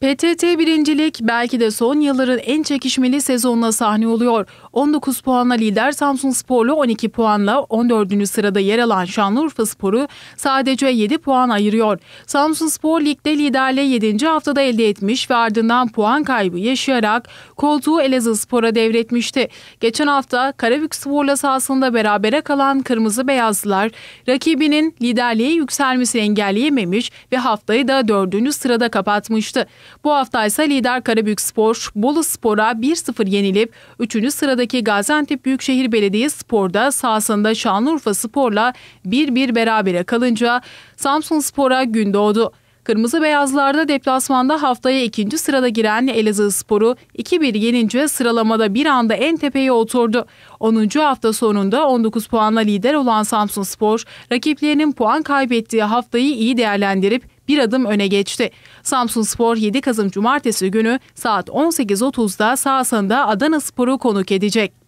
PTT birincilik belki de son yılların en çekişmeli sezonuna sahne oluyor. 19 puanla lider Samsun Sporlu 12 puanla 14. sırada yer alan Şanlıurfa Sporu sadece 7 puan ayırıyor. Samsun Spor ligde liderle 7. haftada elde etmiş ve ardından puan kaybı yaşayarak koltuğu Elazığ Spor'a devretmişti. Geçen hafta Karabük Spor'la sahasında berabere kalan Kırmızı Beyazlılar rakibinin liderliğe yükselmesi engelleyememiş ve haftayı da 4. sırada kapatmıştı. Bu hafta ise lider Karabük Spor, Bolu Spor'a 1-0 yenilip 3. sıradaki Gaziantep Büyükşehir Belediye Spor'da sahasında Şanlıurfa Spor'la 1-1 berabere kalınca Samsun Spor'a gün doğdu. Kırmızı Beyazlar'da deplasmanda haftaya ikinci sırada giren Elazığ Sporu 2-1 yenince sıralamada bir anda en tepeye oturdu. 10. hafta sonunda 19 puanla lider olan Samsun Spor, rakiplerinin puan kaybettiği haftayı iyi değerlendirip bir adım öne geçti. Samsun Spor 7 Kasım Cumartesi günü saat 18.30'da sahasında Adana Spor'u konuk edecek.